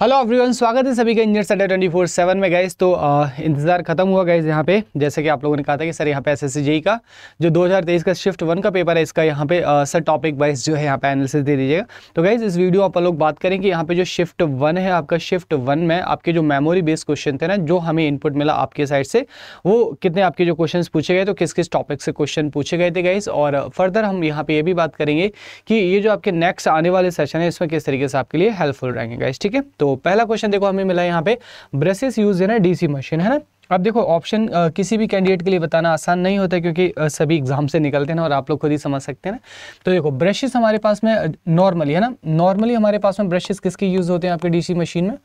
Hello everyone स्वागत है सभी का इंजीनियर सडे ट्वेंटी फोर सेवन में गए तो आ, इंतज़ार खत्म हुआ गए यहाँ पे जैसे कि आप लोगों ने कहा था कि सर यहाँ पे एस एस का जो 2023 का शिफ्ट वन का पेपर है इसका यहाँ पे आ, सर टॉपिक वाइज जो है यहाँ पे एनालिसिस दे दीजिएगा तो गाइज इस वीडियो आप लोग बात करें कि यहाँ पे जो शिफ्ट वन है आपका शिफ्ट वन में आपके जो मेमोरी बेस्ड क्वेश्चन थे ना जो हमें इनपुट मिला आपके साइड से वो कितने आपके जो क्वेश्चन पूछे गए तो किस किस टॉपिक से क्वेश्चन पूछे गए थे गाइज और फर्दर हम यहाँ पे ये भी बात करेंगे कि ये जो आपके नेक्स्ट आने वाले सेशन है इसमें किस तरीके से आपके लिए हेल्पफुल रहेंगे गाइज ठीक है तो तो पहला क्वेश्चन देखो हमें मिला यहाँ पे brushes use in DC machine है ना अब देखो ऑप्शन किसी भी कैंडिडेट के लिए बताना आसान नहीं होता क्योंकि सभी एग्जाम से निकलते हैं और आप लोग खुद ही समझ सकते हैं ना तो देखो ब्रशेस हमारे पास में नॉर्मली है ना नॉर्मली हमारे पास में ब्रशेस किसके यूज़ होते हैं आपके डीसी मशीन में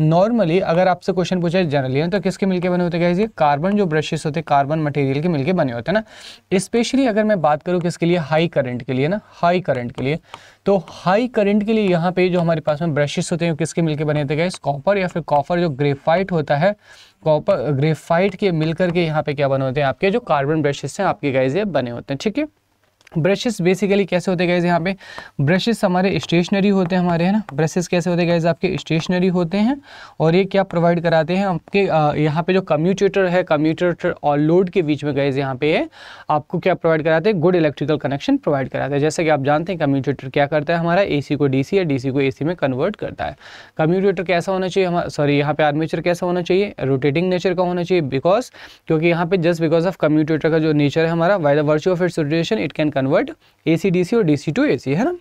नॉर्मली अगर आपसे क्वेश्चन पूछा जनरली तो किसके मिलके बने होते हैं कार्बन जो ब्रशेस होते हैं कार्बन मटेरियल के मिलके बने होते हैं ना स्पेशली अगर मैं बात करूँ किसके लिए हाई करंट के लिए ना हाई करंट के लिए तो हाई करंट के लिए यहाँ पे जो हमारे पास में ब्रशेस होते हैं किसके मिलके बने होते हैं कॉपर या फिर कॉपर जो ग्रेफाइट होता है कॉपर ग्रेफाइट के मिलकर के यहाँ पे क्या बने होते हैं आपके जो कार्बन ब्रशेस हैं आपके गाइज ये बने होते हैं ठीक है ब्रशेस बेसिकली कैसे होते गए यहाँ पे ब्रशेस हमारे स्टेशनरी होते हैं हमारे है ना ब्रशेस कैसे होते गए आपके स्टेशनरी होते हैं और ये क्या प्रोवाइड कराते हैं आपके यहाँ पे जो कम्यूटेटर है कम्यूटेटर और लोड के बीच में गए यहाँ पे आपको क्या प्रोवाइड कराते हैं गुड इलेक्ट्रिकल कनेक्शन प्रोवाइड कराते हैं जैसे कि आप जानते हैं कम्यूटेटर क्या करता है हमारा ए को डी या डी को ए में कन्वर्ट करता है कम्यूटेटर कैसा होना चाहिए सॉरी यहाँ पे आर्मेचर कैसा होना चाहिए रोटेटिंग नेचर का होना चाहिए बिकॉज क्योंकि यहाँ पे जस्ट बिकॉज ऑफ कम्यूटेटर का जो नेचर है हमारा by the virtue of its rotation it can convert A C D C और डी सी टू ए सी है ना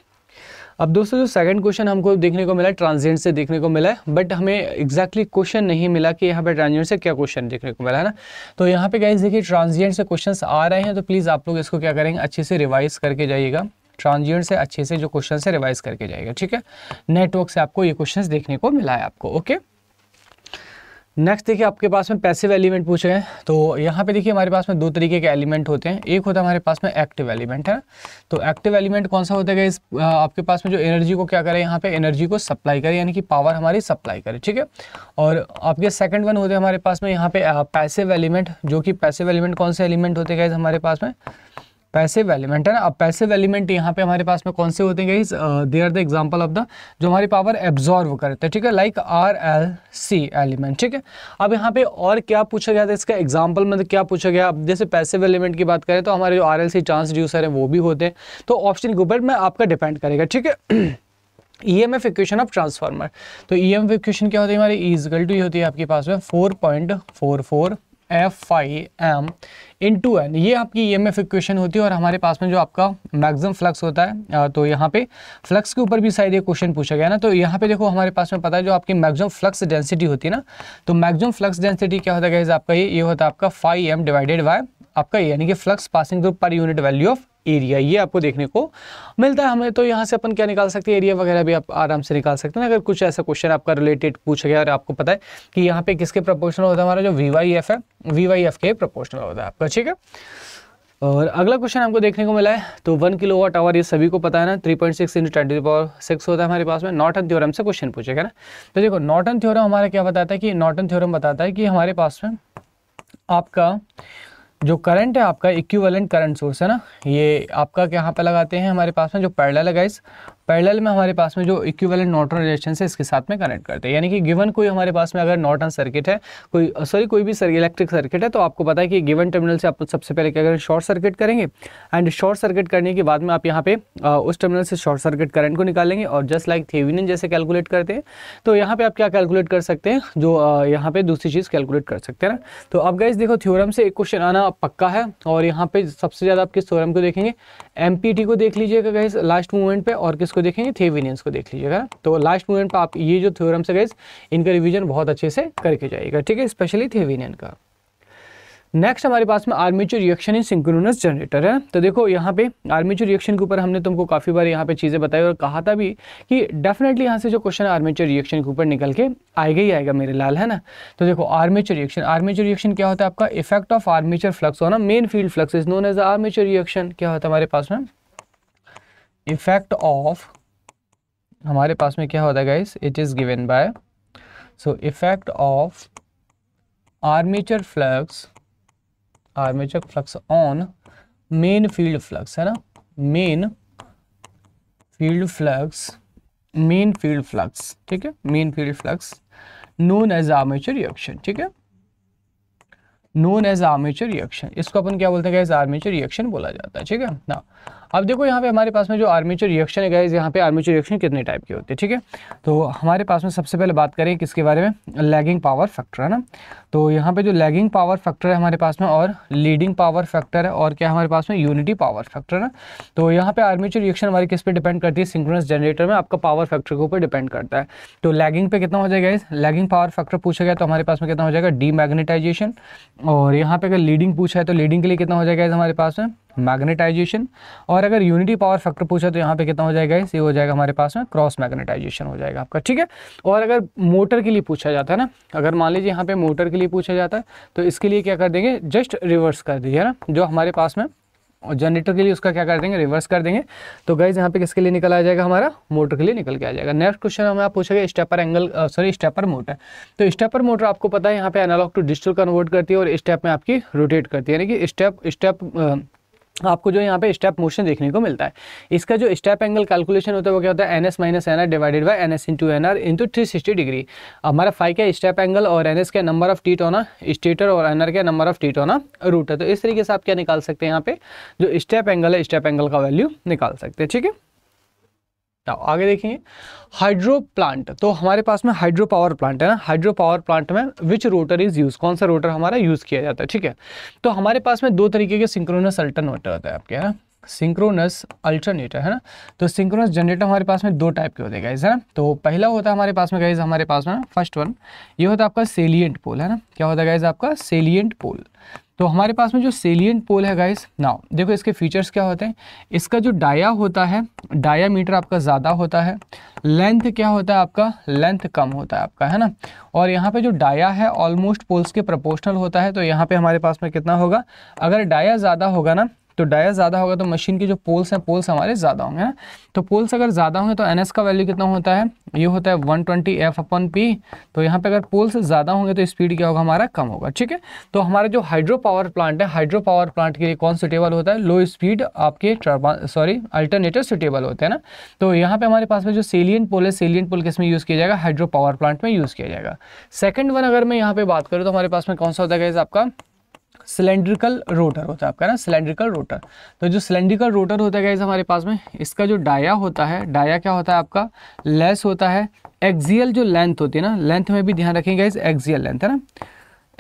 अब दोस्तों जो सेकंड क्वेश्चन हमको देखने को मिला है ट्रांजेंट से देखने को मिला है बट हमें एक्जैक्टली exactly क्वेश्चन नहीं मिला कि यहाँ पे ट्रांजेंट से क्या क्वेश्चन देखने को मिला है ना तो यहाँ पे गाइज देखिए ट्रांजेंट से क्वेश्चंस आ रहे हैं तो प्लीज़ आप लोग इसको क्या करेंगे अच्छे से रिवाइज करके जाइएगा ट्रांजिएंट से अच्छे से जो क्वेश्चन है रिवाइज करके जाएगा ठीक है नेटवर्क से आपको ये क्वेश्चन देखने को मिला है आपको ओके okay? नेक्स्ट देखिए आपके पास में पैसिव एलिमेंट पूछे हैं तो यहाँ पे देखिए हमारे पास में दो तरीके के एलिमेंट होते हैं एक होता है हमारे पास में एक्टिव एलिमेंट है तो एक्टिव एलिमेंट कौन सा होता है इस आपके पास में जो एनर्जी को क्या करे यहाँ पे एनर्जी को सप्लाई करे यानी कि पावर हमारी सप्लाई करे ठीक है और आपके सेकेंड वन होते हैं हमारे पास में यहाँ पे पैसिव एलिमेंट जो कि पैसिव एलिमेंट कौन से एलिमेंट होते गए हमारे पास में पैसिव एलिमेंट है ना अब पैसिव एलिमेंट यहाँ पे हमारे पास में कौन से होते हैं they are the example of the जो हमारी पावर एब्जॉर्व करते हैं ठीक है like R L C element ठीक है अब यहाँ पे और क्या पूछा गया था इसका एग्जाम्पल मतलब तो क्या पूछा गया अब जैसे पैसिव एलिमेंट की बात करें तो हमारे जो आर एल सी ट्रांसड्यूसर है वो भी होते हैं तो ऑप्शन के में आपका डिपेंड करेगा ठीक है E M F equation of transformer तो ई एम एफ इक्वेशन क्या होती है हमारी ई इजगल टू होती है आपके पास में four point four four F five M into N ये आपकी ई एम एफ इक्वेशन होती है और हमारे पास में जो आपका मैक्सिमम फ्लक्स होता है तो यहाँ पे फ्लक्स के ऊपर भी शायद ये क्वेश्चन पूछा गया ना तो यहाँ पे देखो हमारे पास में पता है जो आपकी मैक्सिमम फ्लक्स डेंसिटी होती है ना तो मैक्सिमम फ्लक्स डेंसिटी क्या होता है आपका ये ये होता है आपका फाइव एम डिवाइडेड बाय आपका यानी कि flux passing through per unit value of area ये आपको देखने को मिलता है हमें तो यहाँ से अपन क्या निकाल सकते हैं एरिया वगैरह भी आप आराम से निकाल सकते हैं अगर कुछ ऐसा क्वेश्चन आपका रिलेटेड पूछा गया और आपको पता है कि यहाँ पे किसके प्रपोर्शनल होता है हमारा जो वी वाई एफ है वी वाई एफ के प्रपोर्शनल होता है आपका ठीक है और अगला क्वेश्चन हमको देखने को मिला है तो वन किलो वाट आवर ये सभी को पता है ना three point six into twenty power six होता है हमारे पास में नॉटन थ्योरम से क्वेश्चन पूछेगा ना तो देखो नॉटन थ्योरम हमारा क्या बताता है कि नॉटन थ्योरम बताता है कि हमारे पास में आपका जो करंट है आपका इक्विवेलेंट करंट सोर्स है ना ये आपका यहाँ पे लगाते हैं हमारे पास में जो पैरेलल है गाइस पैरेलल में हमारे पास में जो इक्विवेलेंट नॉर्टन रेजिस्टेंस है इसके साथ में कनेक्ट करते हैं यानी कि गिवन कोई हमारे पास में अगर नॉर्टन सर्किट है कोई सॉरी कोई भी इलेक्ट्रिक सर्किट है तो आपको पता है कि गिवन टर्मिनल से आप सबसे पहले क्या करें शॉर्ट सर्किट करेंगे एंड शॉर्ट सर्किट करने के बाद में आप यहाँ पे उस टर्मिनल से शॉर्ट सर्किट करंट को निकालेंगे और जस्ट लाइक थेविनिन जैसे कैलकुलेट करते हैं तो यहाँ पे आप क्या कैलकुलेट कर सकते हैं जो यहाँ पे दूसरी चीज़ कैलकुलेट कर सकते हैं ना तो अब गाइज देखो थ्योरम से एक क्वेश्चन आना पक्का है और यहाँ पे सबसे ज़्यादा आप किस थ्योरम को देखेंगे एम को देख लीजिएगा गाइज लास्ट मूवमेंट पे और किस को देखेंगे थेवेनियंस को देख लीजिएगा तो लास्ट मोमेंट पर आप ये जो थ्योरम्स है गाइज इनका रिविजन बहुत अच्छे से करके जाएगा ठीक है स्पेशली थेवेनियन का नेक्स्ट हमारे पास में armature reaction in synchronous generator है तो देखो यहाँ पे आर्मीचर रिएक्शन के ऊपर हमने तुमको काफ़ी बार यहाँ पे चीज़ें बताई और कहा था भी कि डेफिनेटली यहाँ से जो क्वेश्चन आर्मीचर रिएक्शन के ऊपर निकल के आएगा ही आएगा मेरे लाल है ना तो देखो आर्मीचर रिएक्शन आर्मीचर रिएक्शन क्या होता है आपका इफेक्ट ऑफ आर्मीचर फ्लक्स होना main field flux is known as armature reaction क्या होता है हमारे पास में इफेक्ट ऑफ हमारे पास में क्या होता है guys it is given by so effect of armature flux armature flux on main field flux है ना main field flux main field flux ठीक है main field flux known as armature reaction ठीक है नोन एज आर्मेचर रिएक्शन इसको अपन क्या बोलते हैं गाइस आर्मेचर रिएक्शन बोला जाता है ठीक है ना अब देखो यहाँ पे हमारे पास में जो आर्मीचर रिएक्शन है गाइज यहाँ पे आर्मीचर रिएक्शन कितने टाइप के होते हैं ठीक है तो हमारे पास में सबसे पहले बात करें किसके बारे में लैगिंग पावर फैक्टर है ना तो यहाँ पे जो लैगिंग पावर फैक्टर है हमारे पास में और लीडिंग पावर फैक्टर है और क्या हमारे पास में यूनिटी पावर फैक्टर है ना तो यहाँ पे आर्मीचर रिएक्शन हमारी किस पे डिपेंड करती है सिंक्रोनस जनरेटर में आपका पावर फैक्टर के ऊपर डिपेंड करता है तो लैगिंग पे कितना हो जाएगा इस लैगिंग पावर फैक्टर पूछा गया तो हमारे पास में कितना हो जाएगा डी और यहाँ पे अगर लीडिंग पूछा है तो लीडिंग के लिए कितना हो जाएगा इस हमारे पास में मैग्नेटाइजेशन और अगर यूनिटी पावर फैक्टर पूछा तो यहाँ पे कितना हो जाएगा इस ये हो जाएगा हमारे पास में क्रॉस मैग्नेटाइजेशन हो जाएगा आपका ठीक है और अगर मोटर के लिए पूछा जाता है ना अगर मान लीजिए यहाँ पे मोटर के लिए पूछा जाता है तो इसके लिए क्या कर देंगे जस्ट रिवर्स कर दीजिए ना जो हमारे पास में और जनरेटर के लिए उसका क्या कर देंगे रिवर्स कर देंगे तो गाइज यहाँ पे किसके लिए निकल आ जाएगा हमारा मोटर के लिए निकल के आ जाएगा नेक्स्ट क्वेश्चन हमें आप पूछेगा stepper angle sorry stepper motor तो स्टेपर मोटर आपको पता है यहाँ पे एनालॉग टू डिजिटल कन्वर्ट करती है और स्टेप में आपकी रोटेट करती है यानी कि स्टेप स्टेप आपको जो यहाँ पे स्टेप मोशन देखने को मिलता है इसका जो स्टेप एंगल कैलकुलेशन होता है वो क्या होता है N S minus N R divided by N S into N R into three sixty degree हमारा फाइव का स्टेप एंगल और एन एस का नंबर ऑफ टीट होना स्टेटर और एन आर का नंबर ऑफ टीट होना रूट है तो इस तरीके से आप क्या निकाल सकते हैं यहाँ पे जो स्टेप एंगल है स्टेप एंगल का वैल्यू निकाल सकते हैं ठीक है आगे देखेंगे हाइड्रो प्लांट तो हमारे पास में हाइड्रो पावर प्लांट है ना हाइड्रो पावर प्लांट में विच रोटर इज यूज कौन सा रोटर हमारा यूज किया जाता है ठीक है तो हमारे पास में दो तरीके के सिंक्रोनस अल्टरनेटर होता है आपके है ना सिंक्रोनस अल्टरनेटर है ना तो सिंक्रोनस जनरेटर हमारे पास में दो टाइप के होते हैं है ना तो पहला होता है हमारे पास में गाइज हमारे पास में फर्स्ट वन ये होता है आपका सेलियंट पोल है ना क्या होता है गाइज आपका सेलियंट पोल तो हमारे पास में जो सेलियंट पोल है गाइस नाउ देखो इसके फीचर्स क्या होते हैं इसका जो डाया होता है डाया मीटर आपका ज़्यादा होता है लेंथ क्या होता है आपका लेंथ कम होता है आपका है ना और यहाँ पे जो डाया है ऑलमोस्ट पोल्स के प्रोपोर्शनल होता है तो यहाँ पे हमारे पास में कितना होगा अगर डाया ज़्यादा होगा ना तो डाया ज़्यादा होगा तो मशीन के जो पोल्स हैं पोल्स हमारे ज़्यादा होंगे ना तो पोल्स अगर ज़्यादा होंगे तो एन का वैल्यू कितना होता है ये होता है one twenty F upon P तो यहाँ पर अगर पोल्स ज़्यादा होंगे तो स्पीड क्या होगा हमारा कम होगा ठीक है तो हमारे जो हाइड्रो पावर प्लांट है हाइड्रो पावर प्लांट के लिए कौन सुटेबल होता है लो स्पीड आपके सॉरी अल्टरनेटर सुटेबल होते हैं ना तो यहाँ पे हमारे पास में जो सेलियंट पोल है सेलियंट पोल किस में यूज़ किया जाएगा हाइड्रो पावर प्लांट में यूज़ किया जाएगा सेकंड वन अगर मैं यहाँ पे बात करूँ तो हमारे पास में कौन सा होता है आपका सिलेंड्रिकल रोटर होता है आपका ना सिलेंड्रिकल रोटर तो जो सिलेंड्रिकल रोटर होता है गाइज हमारे पास में इसका जो डाया होता है डाया क्या होता है आपका लेस होता है एक्जियल जो लेंथ होती है ना लेंथ में भी ध्यान रखेंगे गाइज एक्जियल लेंथ है ना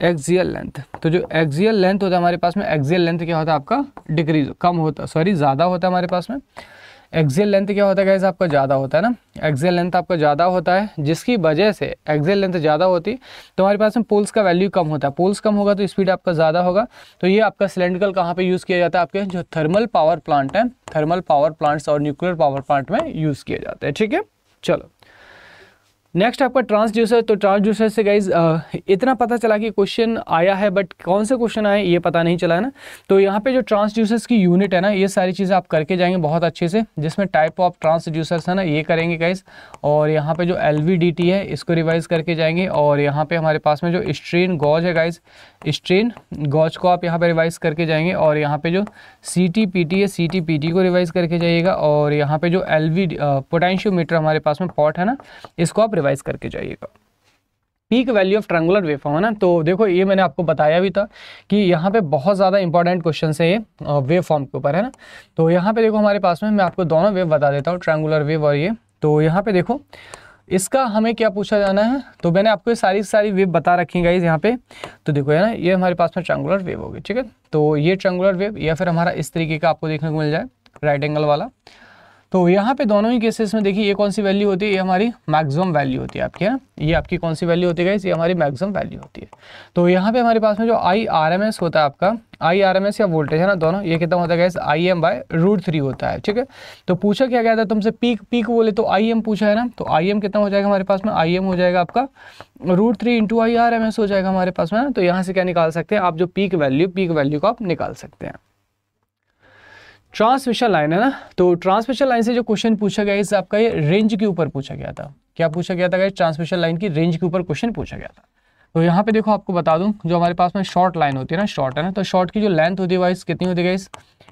एक्जियल लेंथ तो जो एक्जियल लेंथ होता है हमारे पास में एक्जियल लेंथ क्या होता है आपका डिक्रीज कम होता सॉरी ज़्यादा होता है हमारे पास में एक्सेल लेंथ क्या होता है गैस आपका ज़्यादा होता है ना एक्सेल लेंथ आपका ज़्यादा होता है जिसकी वजह से एक्सेल लेंथ ज़्यादा होती तो हमारे पास में पोल्स का वैल्यू कम होता है पोल्स कम होगा तो स्पीड आपका ज़्यादा होगा तो ये आपका सिलेंड्रिकल कहाँ पर यूज़ किया जाता है आपके जो थर्मल पावर प्लांट हैं थर्मल पावर प्लांट्स और न्यूक्लियर पावर प्लांट में यूज़ किए जाते हैं ठीक है चलो नेक्स्ट आपका ट्रांसड्यूसर तो ट्रांसड्यूसर से गाइज इतना पता चला कि क्वेश्चन आया है बट कौन से क्वेश्चन आए ये पता नहीं चला है ना तो यहाँ पे जो ट्रांसड्यूसर्स की यूनिट है ना ये सारी चीज़ें आप करके जाएंगे बहुत अच्छे से जिसमें टाइप ऑफ ट्रांसड्यूसर्स है ना ये करेंगे गाइज और यहाँ पर जो एल है इसको रिवाइज करके जाएंगे और यहाँ पर हमारे पास में जो स्ट्रेन गॉज है गाइज स्ट्रेन गॉज को आप यहाँ पर रिवाइज करके जाएंगे और यहाँ पर जो सी टी पी टी है सी टी पी टी को रिवाइज करके जाइएगा और यहाँ पे जो एल वी पोटेंशियोमीटर हमारे पास में पॉट है ना इसको आप रिवाइज करके जाइएगा peak value of triangular waveform है ना तो देखो ये मैंने आपको बताया भी था कि यहाँ पे बहुत ज़्यादा इंपॉर्टेंट क्वेश्चन है ये वेव फॉर्म के ऊपर है ना तो यहाँ पे देखो हमारे पास में मैं आपको दोनों वेव बता देता हूँ ट्रेंगुलर वेव और ये तो यहाँ पे देखो इसका हमें क्या पूछा जाना है तो मैंने आपको सारी सारी वेव बता रखी गाइज यहाँ पे तो देखो है ना ये हमारे पास में ट्रेंगुलर वेव होगी ठीक है तो ये ट्रेंगुलर वेव या फिर हमारा इस तरीके का आपको देखने को मिल जाए राइट एंगल वाला तो यहाँ पे दोनों ही केसेस में देखिए ये कौन सी वैल्यू होती है ये हमारी मैक्सिमम वैल्यू होती है आपकी है ये आपकी कौन सी वैल्यू होती है ये हमारी मैक्सिमम वैल्यू होती है तो यहाँ पे हमारे पास में जो आई आर एम एस होता है आपका आई आर एम एस या वोल्टेज है ना दोनों ये कितना होता है I M by root three होता है ठीक है तो पूछा क्या गया था तुमसे पीक पीक बोले तो आई एम पूछा है ना तो आई एम कितना हो जाएगा हमारे पास में आई एम हो जाएगा आपका root three into I R M S हो जाएगा हमारे पास में ना तो यहाँ से क्या निकाल सकते हैं आप जो पीक वैल्यू पीक वैल्यू को आप निकाल सकते हैं ट्रांसमिशन लाइन है ना तो ट्रांसमिशन लाइन से जो क्वेश्चन पूछा गया इस आपका ये रेंज के ऊपर पूछा गया था क्या पूछा गया था ट्रांसमिशन लाइन की रेंज के ऊपर क्वेश्चन पूछा गया था तो यहाँ पे देखो आपको बता दूँ जो हमारे पास में शॉर्ट लाइन होती है ना शॉर्ट है ना तो शॉर्ट की जो लेंथ होती है वाइस कितनी होती है इस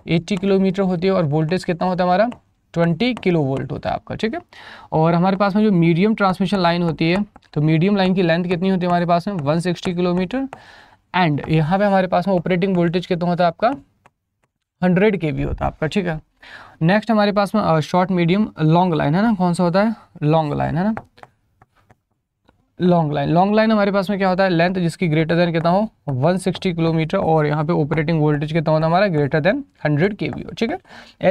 एट्टी किलोमीटर होती है और वोल्टेज कितना होता है हमारा ट्वेंटी किलो वोल्ट होता है आपका ठीक है और हमारे पास में जो मीडियम ट्रांसमिशन लाइन होती है तो मीडियम लाइन की लेंथ कितनी होती है हमारे पास में वन सिक्सटी किलोमीटर एंड यहाँ पर हमारे पास में ऑपरेटिंग वोल्टेज कितना होता है आपका हंड्रेड के होता है आपका ठीक है नेक्स्ट हमारे पास में शॉर्ट मीडियम लॉन्ग लाइन है ना कौन सा होता है लॉन्ग लाइन है ना लॉन्ग लाइन लॉन्ग लाइन हमारे पास में क्या होता है लेंथ जिसकी ग्रेटर देन कितना हो 160 किलोमीटर और यहाँ पे ऑपरेटिंग वोल्टेज कितना होता हमारा ग्रेटर देन 100 के हो ठीक है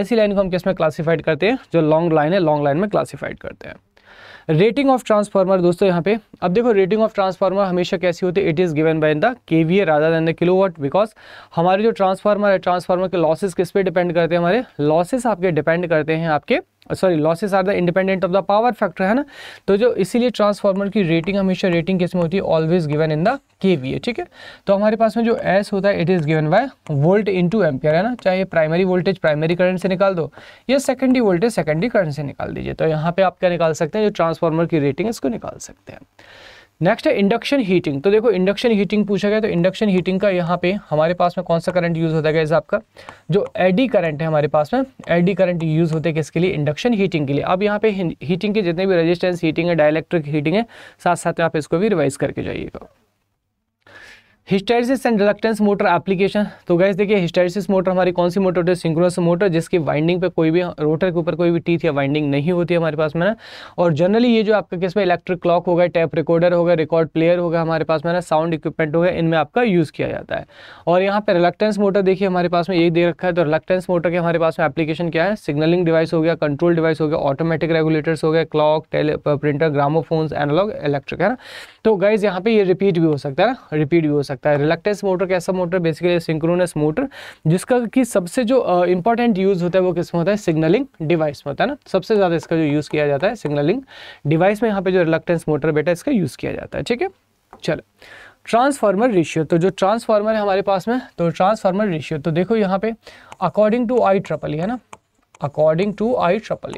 ऐसी लाइन को हम किस में क्लासिफाइड करते हैं जो लॉन्ग लाइन है लॉन्ग लाइन में क्लासिफाइड करते हैं रेटिंग ऑफ ट्रांसफार्मर दोस्तों यहाँ पे अब देखो रेटिंग ऑफ ट्रांसफार्मर हमेशा कैसी होती है it is given by the K V A rather than the kilowatt because हमारे जो ट्रांसफार्मर है ट्रांसफार्मर के लॉसेज किस पे डिपेंड करते हैं हमारे लॉसेस आपके डिपेंड करते हैं आपके sorry losses are the independent of the power factor है ना तो जो इसीलिए ट्रांसफार्मर की रेटिंग हमेशा रेटिंग किस में होती है always given in the K V है ठीक है तो हमारे पास में जो एस होता है it is given by volt into ampere है ना चाहे प्राइमरी वोल्टेज प्राइमरी करंट से निकाल दो या सेकेंडरी वोल्टेज सेकेंडरी करंट से निकाल दीजिए तो यहाँ पर आप क्या निकाल सकते हैं जो ट्रांसफार्मर की रेटिंग इसको निकाल सकते हैं नेक्स्ट है इंडक्शन हीटिंग तो देखो इंडक्शन हीटिंग पूछा गया तो इंडक्शन हीटिंग का यहाँ पे हमारे पास में कौन सा करंट यूज़ होता है आपका जो एडी करंट है हमारे पास में एडी करंट यूज़ होते हैं किसके लिए इंडक्शन हीटिंग के लिए अब यहाँ पे हीटिंग के जितने भी रेजिस्टेंस हीटिंग है डायलैक्ट्रिक हीटिंग है साथ साथ में आप इसको भी रिवाइज करके जाइएगा hysteresis and reluctance motor application तो गैस देखिए हिस्टाइसिस मोटर हमारी कौन सी मोटर होती है सिंक्रोनस मोटर जिसकी वाइंडिंग पे कोई भी रोटर के ऊपर कोई भी टीथ या वाइंडिंग नहीं होती है हमारे पास में ना और जनरली ये जो आपका किस में इलेक्ट्रिक क्लॉक होगा टैप रिकॉर्डर होगा रिकॉर्ड प्लेयर होगा हमारे पास में ना साउंड इक्विपमेंट होगा इनमें आपका यूज़ किया जाता है और यहाँ पर रिलक्टेंस मोटर देखिए हमारे पास में यही दे रखा है तो रिलक्टेंस मोटर के हमारे पास में एप्लीकेशन क्या है सिग्नलिंग डिवाइस हो गया कंट्रोल डिवाइस हो गया ऑटोमेटिक रेगुलेटर्स हो गया clock teleprinter gramophones analog electric है ना तो गैस यहाँ पर ये रिपीट भी हो सकता है ना रिपीट भी हो सकता है सकता है रिलेक्टेंस मोटर कैसा मोटर बेसिकली सिंक्रोनस मोटर जिसका कि सबसे जो इंपॉर्टेंट यूज़ होता है वो किसमें होता है सिग्नलिंग डिवाइस में होता है ना सबसे ज़्यादा इसका जो यूज़ किया जाता है सिग्नलिंग डिवाइस में यहाँ पे जो रिलेक्टेंस मोटर बेटा इसका यूज़ किया जाता है ठीक है चलो ट्रांसफार्मर रेशियो तो जो ट्रांसफार्मर है हमारे पास में तो ट्रांसफार्मर रेशियो तो देखो यहाँ पे अकॉर्डिंग टू आई ट्रपल है ना according to I triple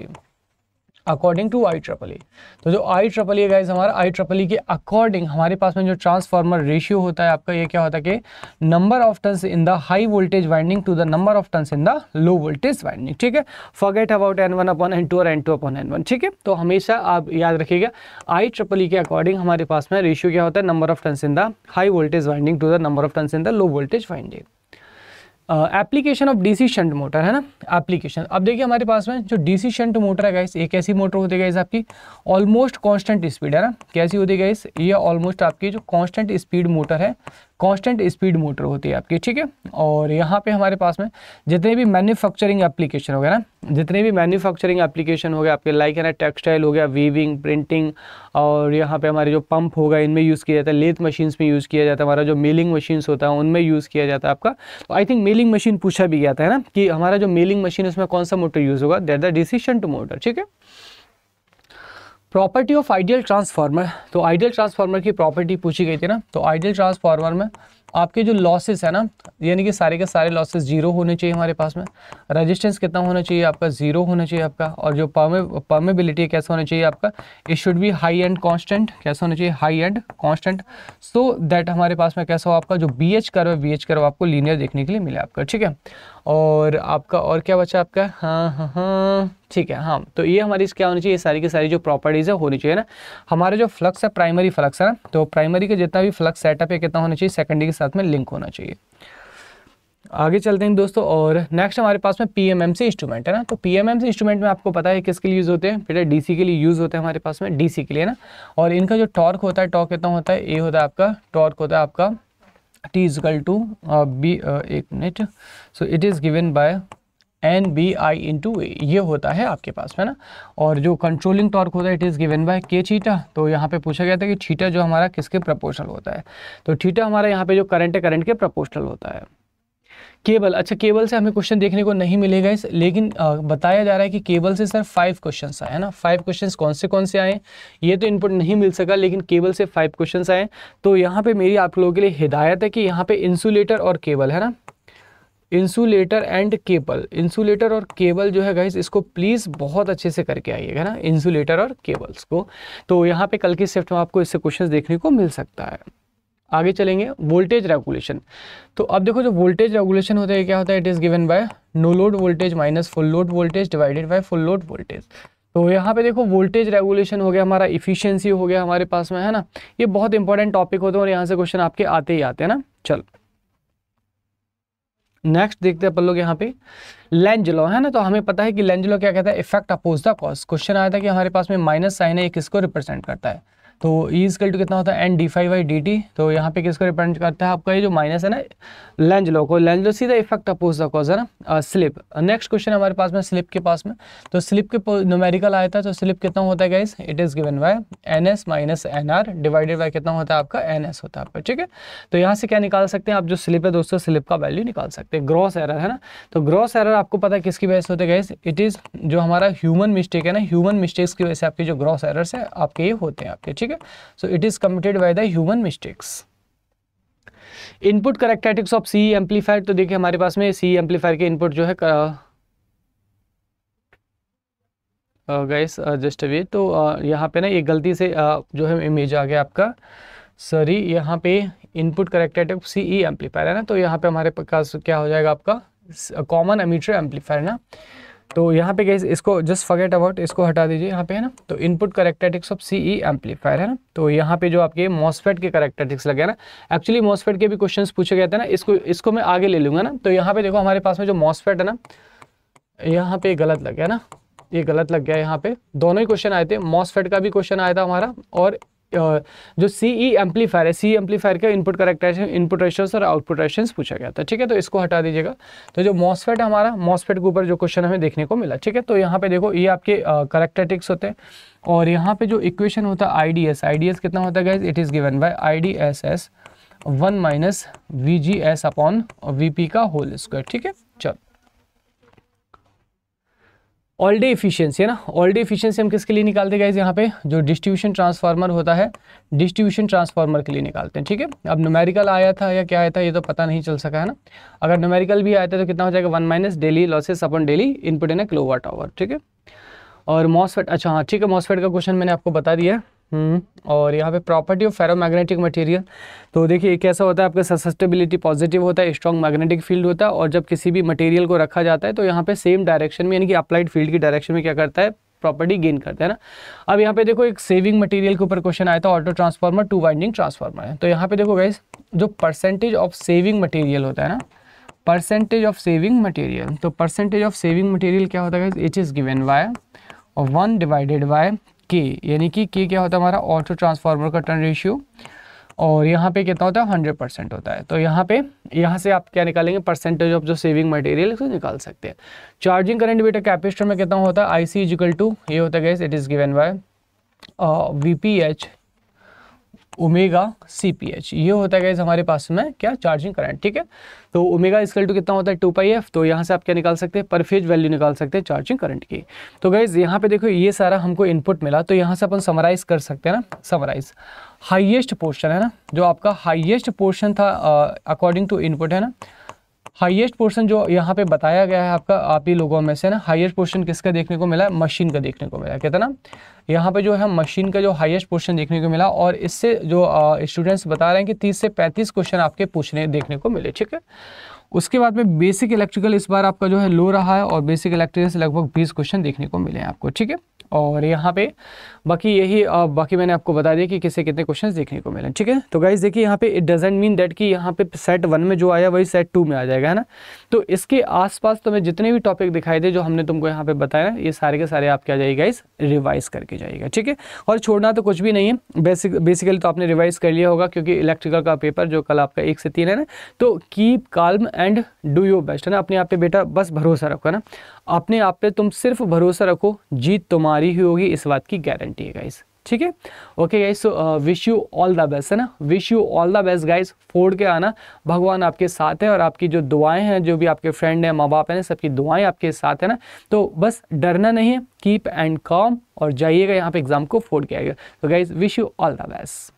according to I triple E तो जो आई ट्रपल ई गाइज हमारा आई ट्रपल ई के अकॉर्डिंग हमारे पास में जो ट्रांसफार्मर रेशियो होता है आपका ये क्या होता है कि number of turns in the high voltage winding to the number of turns in the low voltage winding ठीक है forget about N one upon N two और N two upon N one ठीक है तो हमेशा आप याद रखिएगा आई ट्रपल ई के अकॉर्डिंग हमारे पास में रेशियो क्या होता है number of turns in the high voltage winding to the number of turns in the low voltage winding application of DC shunt motor है ना एप्लीकेशन अब देखिए हमारे पास में जो डीसी शंट मोटर है गाइस एक ऐसी मोटर होती है गाइस आपकी ऑलमोस्ट कांस्टेंट स्पीड है ना कैसी होती है गाइस ये ऑलमोस्ट आपकी जो कांस्टेंट स्पीड मोटर है कांस्टेंट स्पीड मोटर होती है आपकी ठीक है और यहाँ पे हमारे पास में जितने भी मैन्युफैक्चरिंग एप्लीकेशन हो गया ना जितने भी मैन्युफैक्चरिंग एप्लीकेशन हो गए आपके लाइक है ना टेक्सटाइल हो गया वीविंग प्रिंटिंग और यहाँ पे हमारे जो पंप होगा इनमें यूज़ किया जाता है लेथ मशीन्स में यूज़ किया जाता है हमारा जो मिलिंग मशीन्स होता है उनमें यूज़ किया जाता है आपका तो आई थिंक मिलिंग मशीन पूछा भी गया था है ना कि हमारा जो मिलिंग मशीन उसमें कौन सा मोटर यूज़ होगा that the decision to motor ठीक है प्रॉपर्टी ऑफ आइडियल ट्रांसफार्मर तो आइडियल ट्रांसफार्मर की प्रॉपर्टी पूछी गई थी ना तो आइडियल ट्रांसफार्मर में आपके जो लॉसेस है ना यानी कि सारे के सारे लॉसेस जीरो होने चाहिए हमारे पास में रेजिस्टेंस कितना होना चाहिए आपका जीरो होना चाहिए आपका और जो परमेबिलिटी है कैसा होना चाहिए आपका it should be high and constant कैसा होना चाहिए high and constant so that हमारे पास में कैसा हो आपका जो बी एच कर्व है बी एच कर्व आपको लीनियर देखने के लिए मिले आपका ठीक है और आपका और क्या बचा आपका हाँ हाँ हाँ ठीक है हाँ तो ये हमारी क्या होनी चाहिए ये सारी की सारी जो प्रॉपर्टीज़ है होनी चाहिए ना हमारे जो फ्लक्स है प्राइमरी फ्लक्स है ना तो प्राइमरी का जितना भी फ्लक्स सेटअप है कितना होना चाहिए सेकेंडरी के साथ में लिंक होना चाहिए आगे चलते हैं दोस्तों और नेक्स्ट हमारे पास में पी इंस्ट्रूमेंट है ना तो पी इंस्ट्रूमेंट में आपको पता है किसके लिए यूज़ होते हैं बेटा डीसी के लिए यूज़ होते हैं हमारे पास में डीसी के लिए ना और इनका जो टॉर्क होता है टॉर्क कितना होता है ये होता है आपका टॉर्क होता है आपका t is equal to uh, b uh, एक minute so it is given by N B I into ये होता है आपके पास है ना और जो कंट्रोलिंग टॉर्क होता है इट इज़ गिवन बाय के छीटा तो यहाँ पे पूछा गया था कि छीटा जो हमारा किसके प्रपोर्शनल होता है तो छीटा हमारा यहाँ पे जो करंट है करंट के प्रपोर्शनल होता है केबल अच्छा केबल से हमें क्वेश्चन देखने को नहीं मिलेगा इस लेकिन आ, बताया जा रहा है कि केबल से सर फाइव क्वेश्चन आए है ना फाइव क्वेश्चन कौन से कौन से आए ये तो इनपुट नहीं मिल सका लेकिन केबल से फाइव क्वेश्चन आए तो यहाँ पे मेरी आप लोगों के लिए हिदायत है कि यहाँ पे इंसुलेटर और केबल है ना इंसुलेटर एंड केबल इंसुलेटर और केबल जो है गाइज इसको प्लीज़ बहुत अच्छे से करके आइएगा ना इंसुलेटर और केबल्स को तो यहाँ पे कल की शिफ्ट में आपको इससे क्वेश्चन देखने को मिल सकता है आगे चलेंगे वोल्टेज रेगुलेशन तो अब देखो जो वोल्टेज रेगुलेशन होता है क्या होता है it is given by no load voltage minus full load voltage divided by full load voltage तो यहाँ पे देखो वोल्टेज रेगुलेशन हो गया हमारा इफिशियंसी हो गया हमारे पास में है ना ये बहुत इंपॉर्टेंट टॉपिक होते हैं और यहाँ से क्वेश्चन आपके आते ही आते हैं ना चल नेक्स्ट देखते हैं अपन लोग यहाँ पे लेंज लॉ है ना तो हमें पता है कि लेंज लॉ क्या कहता है effect oppose the cause question आया था कि हमारे पास में माइनस साइन है एक रिप्रेजेंट करता है तो ई स्केल टू कितना होता है N D five Y D T तो यहाँ पे किसको रिप्रेजेंट करता है आपका ये जो माइनस है ना लेंज लो को लेंज लो सीधा इफेक्ट अपोज द कॉज है ना स्लिप नेक्स्ट क्वेश्चन हमारे पास में स्लिप के पास में तो स्लिप के नोमेरिकल आया था तो स्लिप कितना होता है guys it is given by N S minus N R divided by कितना होता है आपका एन एस होता है आपका ठीक है तो यहाँ से क्या निकाल सकते हैं आप जो स्लिप है दोस्तों स्लिप का वैल्यू निकाल सकते हैं ग्रॉस एरर है ना तो ग्रॉस एरर आपको पता है किसकी वजह से होते गाइस इट इज़ जो हमारा ह्यूमन मिस्टेक है ना ह्यूमन मिस्टेक्स की वजह से आपके जो ग्रॉस एरर्स है आपके ये होते हैं आपके ठीक ठीक है so it is committed by the human mistakes input characteristics of C amplifier तो देखिए हमारे पास में सी एम्पलीफायर e के इनपुट जो है गाइस जस्ट अवे तो uh, यहाँ पे ना एक गलती से uh, जो है इमेज आ गया आपका सॉरी यहाँ पे इनपुट करेक्टरिटिक सी ई एम्पलीफायर है ना तो यहाँ पे हमारे पास क्या हो जाएगा आपका कॉमन अमीटर एम्पलीफायर ना तो यहाँ पे गैस इसको जस्ट फॉरगेट अबाउट इसको हटा दीजिए यहाँ पे है ना तो input characteristics of C E amplifier है ना तो यहाँ पे जो आपके मॉसफेट के करेक्टेटिक्स लगे ना एक्चुअली मॉसफेट के भी क्वेश्चंस पूछे गए थे ना इसको इसको मैं आगे ले लूँगा ना तो यहाँ पे देखो हमारे पास में जो मॉसफेट है ना यहाँ पे गलत लग गया ना ये गलत लग गया यहाँ पे दोनों ही क्वेश्चन आए थे मॉसफेट का भी क्वेश्चन आया था हमारा और जो सी ई एम्पलीफायर है सी एम्पलीफायर का इनपुट करेक्टाइजेशन इनपुट रेशोस और आउटपुट रेशोस पूछा गया था ठीक है तो इसको हटा दीजिएगा तो जो मॉसफेट हमारा मॉसफेट के ऊपर जो क्वेश्चन हमें देखने को मिला ठीक है तो यहाँ पे देखो ये आपके करेक्टेटिक्स होते हैं और यहाँ पे जो इक्वेशन होता है I D S I D S कितना होता है gas it is given by I D S S one minus V G S upon V P का होल स्क्वायर ठीक है चलो ऑल डे इफिशियंसी है ना ऑल डे इफिशियंसी हम किसके लिए निकालते गए यहाँ पे जो डिस्ट्रीब्यूशन ट्रांसफार्मर होता है डिस्ट्रीब्यूशन ट्रांसफार्मर के लिए निकालते हैं ठीक है अब न्यूमेरिकल आया था या क्या आया था ये तो पता नहीं चल सका है ना अगर न्यूमेरिकल भी आया था तो कितना हो जाएगा one minus daily losses upon daily input in a kilo tower ठीक है और मॉसफेट अच्छा हाँ ठीक है मॉसफेट का क्वेश्चन मैंने आपको बता दिया है हम्म। और यहाँ पे प्रॉपर्टी ऑफ फेरोमैग्नेटिक मटेरियल तो देखिए एक कैसा होता है आपका सस्टेबिलिटी पॉजिटिव होता है स्ट्रॉन्ग मैग्नेटिक फील्ड होता है और जब किसी भी मटेरियल को रखा जाता है तो यहाँ पे सेम डायरेक्शन में यानी कि अप्लाइड फील्ड की डायरेक्शन में क्या करता है प्रॉपर्टी गेन करता है ना अब यहाँ पे देखो एक सेविंग मटेरियल के ऊपर क्वेश्चन आया था auto transformer two winding transformer है तो यहाँ पे देखो गाइज जो परसेंटेज ऑफ सेविंग मटेरियल होता है ना परसेंटेज ऑफ सेविंग मटेरियल तो परसेंटेज ऑफ सेविंग मटेरियल क्या होता है it is given by one divided by K यानी कि के क्या होता है हमारा ऑटो ट्रांसफार्मर का टर्न रेशियो और यहाँ पे कितना होता है हंड्रेड परसेंट होता है तो यहाँ पे यहाँ से आप क्या निकालेंगे परसेंटेज ऑफ जो सेविंग मटेरियल उसको निकाल सकते हैं चार्जिंग करंट बेटा कैपेसिटर में कितना होता है आई सी इजिकल टू ये होता है gas it is given by V P H omega C P H ये होता है गाइज हमारे पास में क्या चार्जिंग करंट ठीक है तो ओमेगा इसकल टू कितना होता है टू पाई एफ तो यहाँ से आप क्या निकाल सकते हैं पर फेज वैल्यू निकाल सकते हैं चार्जिंग करंट की तो गाइज यहाँ पे देखो ये सारा हमको इनपुट मिला तो यहाँ से अपन समराइज कर सकते हैं ना समराइज हाइएस्ट पोर्शन है ना जो आपका हाइएस्ट पोर्शन था अकॉर्डिंग टू इनपुट है ना हाईएस्ट पोर्शन जो यहाँ पे बताया गया है आपका आप ही लोगों में से ना हाईएस्ट पोर्शन किसका देखने को मिला है मशीन का देखने को मिला कहते ना यहाँ पे जो है मशीन का जो हाईएस्ट पोर्शन देखने को मिला और इससे जो स्टूडेंट्स बता रहे हैं कि तीस से पैंतीस क्वेश्चन आपके पूछने देखने को मिले ठीक है उसके बाद में बेसिक इलेक्ट्रिकल इस बार आपका जो है लो रहा है और बेसिक इलेक्ट्रिकल से लगभग बीस क्वेश्चन देखने को मिले हैं आपको ठीक है और यहाँ पे बाकी यही बाकी मैंने आपको बता दिया कि किसे कितने क्वेश्चंस देखने को मिले ठीक है तो गाइज देखिए यहाँ पे इट डजेंट मीन डेट कि यहाँ पे सेट वन में जो आया वही सेट टू में आ जाएगा है ना तो इसके आसपास तुम्हें जितने भी टॉपिक दिखाई दे जो हमने तुमको यहाँ पे बताया ये सारे के सारे आप क्या जाएगी गाइज रिवाइज करके जाएगा ठीक है और छोड़ना तो कुछ भी नहीं है बेसिक बेसिकली तो आपने रिवाइज कर लिया होगा क्योंकि इलेक्ट्रिकल का पेपर जो कल आपका एक से तीन है ना तो keep calm and do your best है ना अपने आप पे बेटा बस भरोसा रखो है ना अपने आप पर तुम सिर्फ भरोसा रखो जीत तुम्हारा हमारी ही होगी इस बात की गारंटी है गाइज ठीक है okay guys so wish you all the best है ना wish you all the best guys फोड़ के आना भगवान आपके साथ है और आपकी जो दुआएं हैं जो भी आपके फ्रेंड हैं माँ बाप हैं सबकी दुआएं आपके साथ है ना तो बस डरना नहीं है कीप एंड कॉम और जाइएगा यहाँ पे एग्जाम को फोड़ के आएगा तो guys wish you all the best